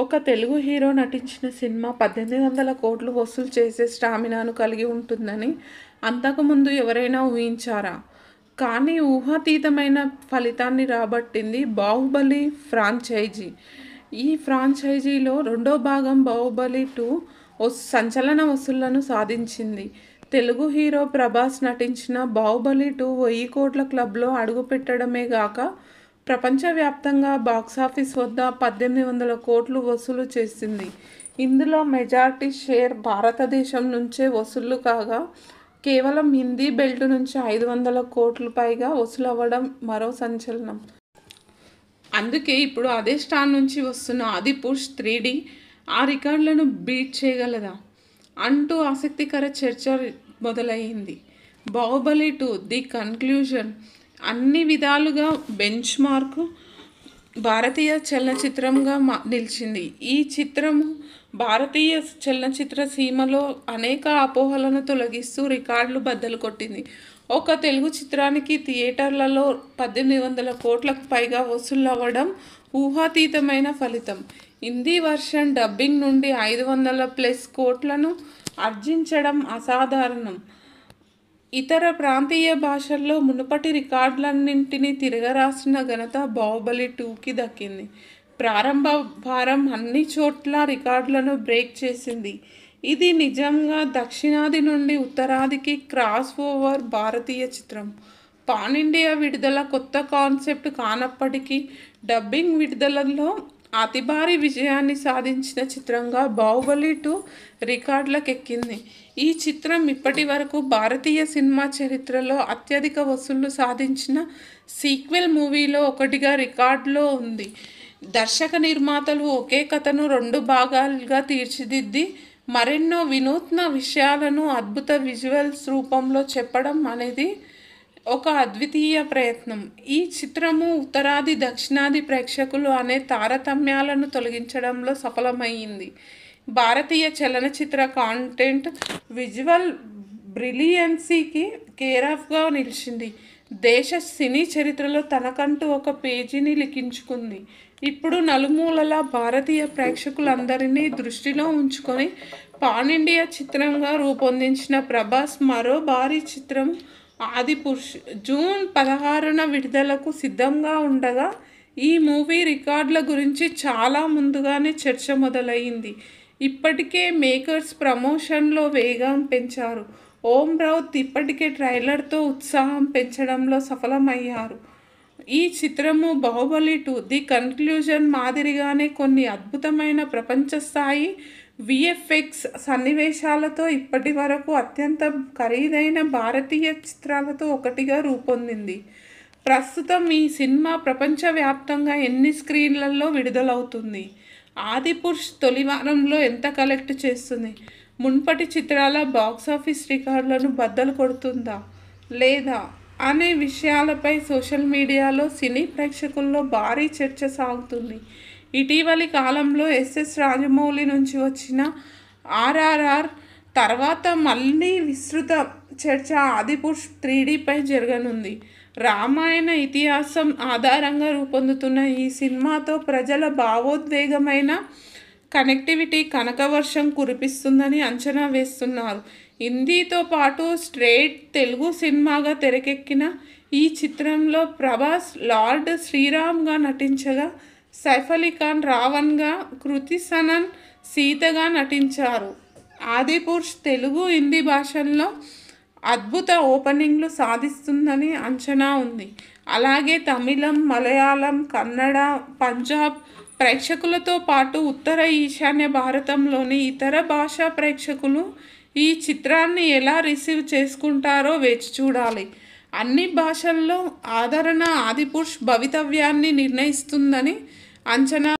ఒక తెలుగు హీరో నటించిన సినిమా పద్దెనిమిది వందల కోట్లు వసూలు చేసే స్టామినాను కలిగి ఉంటుందని అంతకుముందు ఎవరైనా ఊహించారా కానీ ఊహాతీతమైన ఫలితాన్ని రాబట్టింది బాహుబలి ఫ్రాంచైజీ ఈ ఫ్రాంచైజీలో రెండో భాగం బాహుబలి టూ సంచలన వసూళ్లను సాధించింది తెలుగు హీరో ప్రభాస్ నటించిన బాహుబలి టూ వెయ్యి కోట్ల క్లబ్లో అడుగుపెట్టడమే గాక ప్రపంచవ్యాప్తంగా బాక్సాఫీస్ వద్ద పద్దెనిమిది వందల కోట్లు వసూలు చేసింది ఇందులో మెజార్టీ షేర్ భారతదేశం నుంచే వసూళ్లు కాగా కేవలం హిందీ బెల్ట్ నుంచి ఐదు వందల కోట్లు పైగా వసూలు అవ్వడం మరో సంచలనం అందుకే ఇప్పుడు అదే స్టార్ నుంచి వస్తున్న ఆది పుష్ త్రీ డి ఆ రికార్డులను బీట్ చేయగలదా అంటూ ఆసక్తికర చర్చ మొదలయ్యింది బాహుబలి టు ది కన్క్లూజన్ అన్ని విధాలుగా బెంచ్ మార్క్ భారతీయ చలనచిత్రంగా మా నిలిచింది ఈ చిత్రము భారతీయ చలనచిత్ర సీమలో అనేక అపోహలను తొలగిస్తూ రికార్డులు బద్దలు కొట్టింది ఒక తెలుగు చిత్రానికి థియేటర్లలో పద్దెనిమిది వందల కోట్లకు పైగా వసూలు అవ్వడం ఊహాతీతమైన ఫలితం హిందీ వర్షన్ డబ్బింగ్ నుండి ఐదు వందల ప్లస్ కోట్లను ఆర్జించడం అసాధారణం ఇతర ప్రాంతీయ భాషల్లో మునుపటి రికార్డులన్నింటినీ తిరగరాసిన ఘనత బాహుబలి టూకి దక్కింది ప్రారంభ భారం అన్ని చోట్ల రికార్డులను బ్రేక్ చేసింది ఇది నిజంగా దక్షిణాది నుండి ఉత్తరాదికి క్రాస్ ఓవర్ భారతీయ చిత్రం పాన్ ఇండియా విడుదల కొత్త కాన్సెప్ట్ కానప్పటికీ డబ్బింగ్ విడుదలలో అతి భారీ విజయాన్ని సాధించిన చిత్రంగా బాహుబలి టూ రికార్డులకెక్కింది ఈ చిత్రం ఇప్పటి వరకు భారతీయ సినిమా చరిత్రలో అత్యధిక వసూళ్లు సాధించిన సీక్వెల్ మూవీలో ఒకటిగా రికార్డులో ఉంది దర్శక నిర్మాతలు ఒకే కథను రెండు భాగాలుగా తీర్చిదిద్ది మరెన్నో వినూత్న విషయాలను అద్భుత విజువల్స్ రూపంలో చెప్పడం అనేది ఒక అద్వితీయ ప్రయత్నం ఈ చిత్రము ఉత్తరాది దక్షిణాది ప్రేక్షకులు అనే తారతమ్యాలను తొలగించడంలో సఫలమైంది భారతీయ చలనచిత్ర కాంటెంట్ విజువల్ బ్రిలియన్సీకి ఆఫ్గా నిలిచింది దేశ సినీ చరిత్రలో తనకంటూ ఒక పేజీని లిఖించుకుంది ఇప్పుడు నలుమూలలా భారతీయ ప్రేక్షకులందరినీ దృష్టిలో ఉంచుకొని పాన్ ఇండియా చిత్రంగా రూపొందించిన ప్రభాస్ మరో భారీ చిత్రం ఆది పురుష్ జూన్ పదహారున విడుదలకు సిద్ధంగా ఉండగా ఈ మూవీ రికార్డుల గురించి చాలా ముందుగానే చర్చ మొదలైంది ఇప్పటికే మేకర్స్ ప్రమోషన్లో వేగం పెంచారు ఓం రౌత్ ఇప్పటికే ట్రైలర్తో ఉత్సాహం పెంచడంలో సఫలమయ్యారు ఈ చిత్రము బాహుబలి టూ ది కన్క్లూజన్ మాదిరిగానే కొన్ని అద్భుతమైన ప్రపంచ స్థాయి విఎఫ్ఎక్స్ సన్నివేశాలతో ఇప్పటి వరకు అత్యంత ఖరీదైన భారతీయ చిత్రాలతో ఒకటిగా రూపొందింది ప్రస్తుతం ఈ సినిమా ప్రపంచవ్యాప్తంగా ఎన్ని స్క్రీన్లలో విడుదలవుతుంది ఆదిపురుష్ తొలివారంలో ఎంత కలెక్ట్ చేస్తుంది మున్పటి చిత్రాల బాక్సాఫీస్ రికార్డులను బద్దలు కొడుతుందా లేదా అనే విషయాలపై సోషల్ మీడియాలో సినీ ప్రేక్షకుల్లో భారీ చర్చ సాగుతుంది ఇటీవలి కాలంలో ఎస్ఎస్ రాజమౌళి నుంచి వచ్చిన ఆర్ఆర్ఆర్ తర్వాత మళ్ళీ విస్తృత చర్చ ఆదిపురుష్ త్రీడీపై జరగనుంది రామాయణ ఇతిహాసం ఆధారంగా రూపొందుతున్న ఈ సినిమాతో ప్రజల భావోద్వేగమైన కనెక్టివిటీ కనకవర్షం కురిపిస్తుందని అంచనా వేస్తున్నారు హిందీతో పాటు స్ట్రేట్ తెలుగు సినిమాగా తెరకెక్కిన ఈ చిత్రంలో ప్రభాస్ లార్డ్ శ్రీరామ్గా నటించగా సైఫ్ అలీ ఖాన్ రావణ్గా కృతి సనన్ సీతగా నటించారు ఆదిపురుష్ తెలుగు హిందీ భాషల్లో అద్భుత ఓపెనింగ్లు సాధిస్తుందని అంచనా ఉంది అలాగే తమిళం మలయాళం కన్నడ పంజాబ్ ప్రేక్షకులతో పాటు ఉత్తర ఈశాన్య భారతంలోని ఇతర భాషా ప్రేక్షకులు ఈ చిత్రాన్ని ఎలా రిసీవ్ చేసుకుంటారో వేచి చూడాలి అన్ని భాషల్లో ఆదరణ ఆదిపురుష్ భవితవ్యాన్ని నిర్ణయిస్తుందని अंचना